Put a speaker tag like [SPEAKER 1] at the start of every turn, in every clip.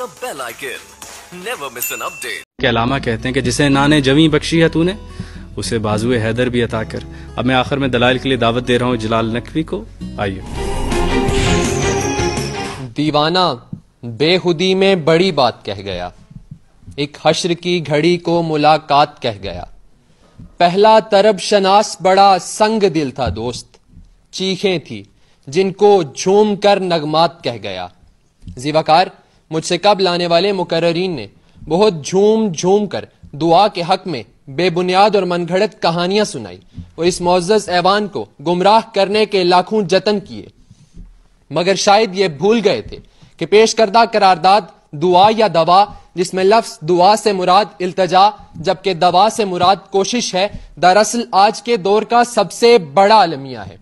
[SPEAKER 1] the कैलामा कहते हैं कि जिसे नाने जमी बख्शी है तूने उसे बाजुए हैदर भी अता कर अब मैं आखिर में दलाल के लिए दावत दे रहा हूँ जलाल नकवी को आइए दीवाना बेहुदी में बड़ी बात कह गया एक हश्र की घड़ी को मुलाकात कह गया पहला तरब शनास बड़ा संग दिल था दोस्त चीखें थी जिनको झूम कर नगमात कह गया जीवाकार मुझसे कब लाने वाले मुकर्रीन ने बहुत झूम झूम कर दुआ के हक में बेबुनियाद और मनगढ़ंत कहानियां सुनाई और इस मोजस ऐवान को गुमराह करने के लाखों जतन किए मगर शायद ये भूल गए थे कि पेश करदा करारदाद दुआ या दवा जिसमें लफ्स दुआ से मुराद इल्तजा जबकि दवा से मुराद कोशिश है दरअसल आज के दौर का सबसे बड़ा अलमिया है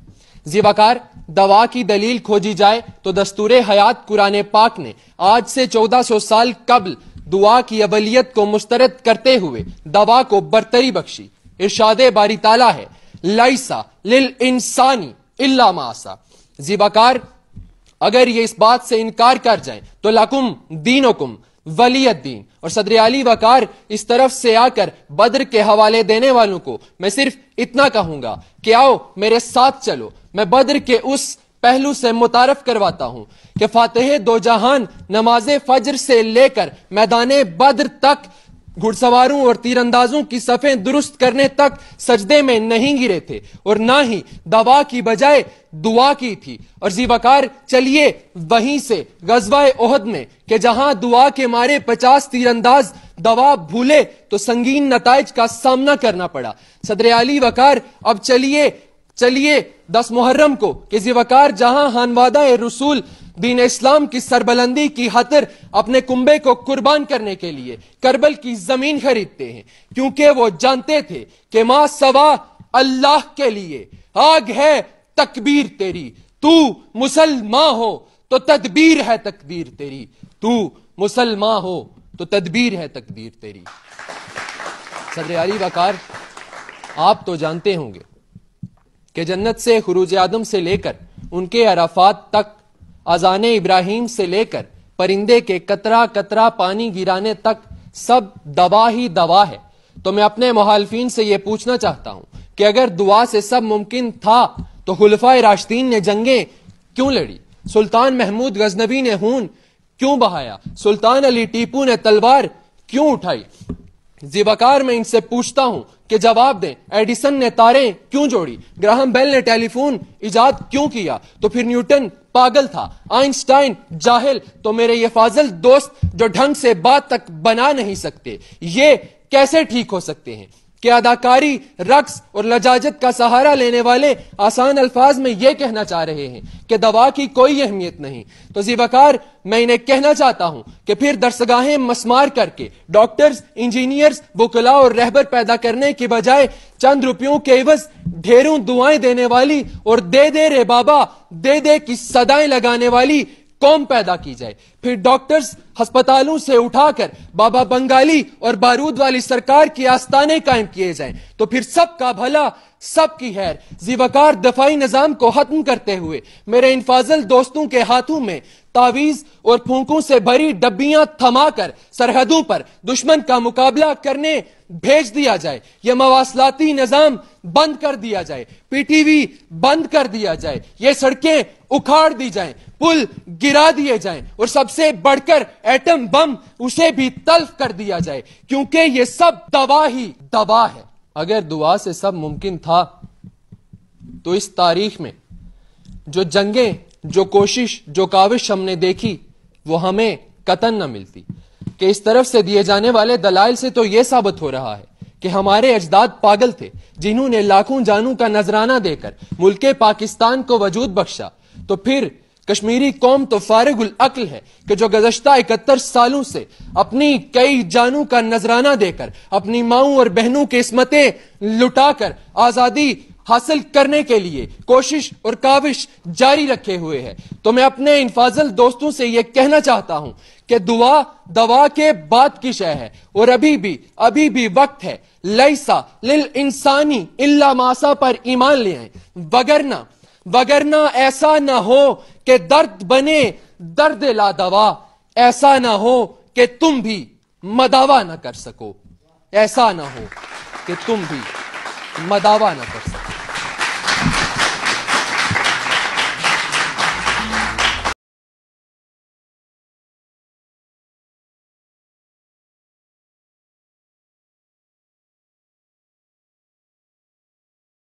[SPEAKER 1] जीवाकार दवा की दलील खोजी जाए तो दस्तूर हयात कुरान पाक ने आज से 1400 साल कबल दुआ की अवलियत को मुस्तरद करते हुए दवा को बरतरी बख्शी इर्शाद बारी ताला है लाइसा लिल इंसानी इल्ला मासा जीवाकार अगर ये इस बात से इनकार कर जाए तो लकुम दीनोकुम वलीयत दी और सदर अली वकार इस तरफ से आकर बद्र के हवाले देने वालों को मैं सिर्फ इतना कहूंगा कि आओ मेरे साथ चलो मैं बद्र के उस पहलू से मुतारफ करवाता हूं कि फातेह दो जहान नमाज फजर से लेकर मैदान बद्र तक घुड़सवारों और तीरंदाजों की सफ़ें दुरुस्त करने तक सजदे में नहीं गिरे थे और ना ही दवा की बजाय दुआ की थी और जीवाकार चलिए वहीं से गजवा ओहद में कि जहां दुआ के मारे पचास तीरंदाज दवा भूले तो संगीन नतज का सामना करना पड़ा सदर अली वकार अब चलिए चलिए दस मुहर्रम को कि जीवाकार जहां हानवादा रसूल दीन इस्लाम की सरबलंदी की हतर अपने कुंबे को कुर्बान करने के लिए करबल की जमीन खरीदते हैं क्योंकि वो जानते थे कि माँ सवा अल्लाह के लिए आग है तकबीर तेरी तू मुसलमान हो तो तदबीर है तकदीर तेरी तू मुसलमान हो तो तदबीर है तकदीर तेरी सदर अली बकार आप तो जानते होंगे कि जन्नत से खरूज आदम से लेकर उनके अराफात तक अजान इब्राहिम से लेकर परिंदे के कतरा कतरा पानी गिराने तक सब दवा ही दवा है तो मैं अपने मुहालफिन से यह पूछना चाहता हूं कि अगर दुआ से सब मुमकिन था तो हल्फा राशतीन ने जंगे क्यों लड़ी सुल्तान महमूद गजनबी ने हून क्यों बहाया सुल्तान अली टीपू ने तलवार क्यों उठाई जीवाकार मैं इनसे पूछता हूं कि जवाब दें एडिसन ने तारें क्यों जोड़ी ग्राहम बेल ने टेलीफोन इजाद क्यों किया तो फिर न्यूटन पागल था आइंस्टाइन जाहिल तो मेरे ये फाजल दोस्त जो ढंग से बात तक बना नहीं सकते ये कैसे ठीक हो सकते हैं कि अदाकारी रक्स और लजाजत का सहारा लेने वाले आसान अल्फाज में यह कहना चाह रहे हैं कि दवा की कोई अहमियत नहीं तो जीवाकार मैं इन्हें कहना चाहता हूं कि फिर दरसगाहें मसमार करके डॉक्टर्स इंजीनियर्स वकला और रहबर पैदा करने के बजाय चंद रुपयों के एवज ढेरों दुआएं देने वाली और दे दे रे बाबा दे दे की सदाएं लगाने वाली कौम पैदा की जाए फिर डॉक्टर्स अस्पतालों से उठाकर बाबा बंगाली और बारूद वाली सरकार की आस्थाने कायम किए जाएं तो फिर सबका भला सबकी हैर जीवाकार दफाई निजाम को खत्म करते हुए मेरे इन फाजल दोस्तों के हाथों में तावीज और फूकों से भरी डब्बियां थमाकर सरहदों पर दुश्मन का मुकाबला करने भेज दिया जाए यह मवासलाती निजाम बंद कर दिया जाए पीटीवी बंद कर दिया जाए ये सड़कें उखाड़ दी जाएं, पुल गिरा दिए जाएं और सबसे बढ़कर एटम बम उसे भी तल्फ कर दिया जाए क्योंकि ये सब दवा ही दवा है अगर दुआ से सब मुमकिन था तो इस तारीख में जो जंगे जो कोशिश जो काविश हमने देखी वो हमें कतन न मिलती कि इस तरफ से दिए जाने वाले दलाइल से तो यह साबित हो रहा है कि हमारे अजदाद पागल थे जिन्होंने लाखों जानों का नजराना देकर मुल्क पाकिस्तान को वजूद बख्शा तो फिर कश्मीरी कौम तो फारगुल अक्ल है कि जो गुजश्ता इकहत्तर सालों से अपनी कई जानों का नजराना देकर अपनी माओ और बहनों की इसमतें लुटाकर आज़ादी हासिल करने के लिए कोशिश और काविश जारी रखे हुए है तो मैं अपने इन फाजल दोस्तों से यह कहना चाहता हूं कि दुआ दवा के बाद की शय है और अभी भी अभी भी वक्त है लैसा लिल इंसानी इल्ला मासा पर ईमान ले आए वगरना वगरना ऐसा ना हो कि दर्द बने दर्द ला दवा ऐसा ना हो कि तुम भी मदावा ना कर सको ऐसा ना हो कि तुम भी मदावा ना कर सको